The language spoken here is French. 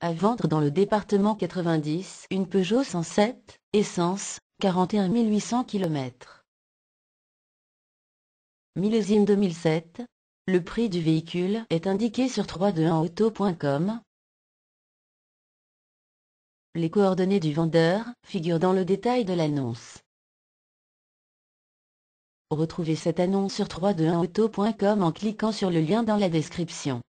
À vendre dans le département 90 une Peugeot 107, essence, 41 800 km. Millésime 2007, le prix du véhicule est indiqué sur 321auto.com. Les coordonnées du vendeur figurent dans le détail de l'annonce. Retrouvez cette annonce sur 321auto.com en cliquant sur le lien dans la description.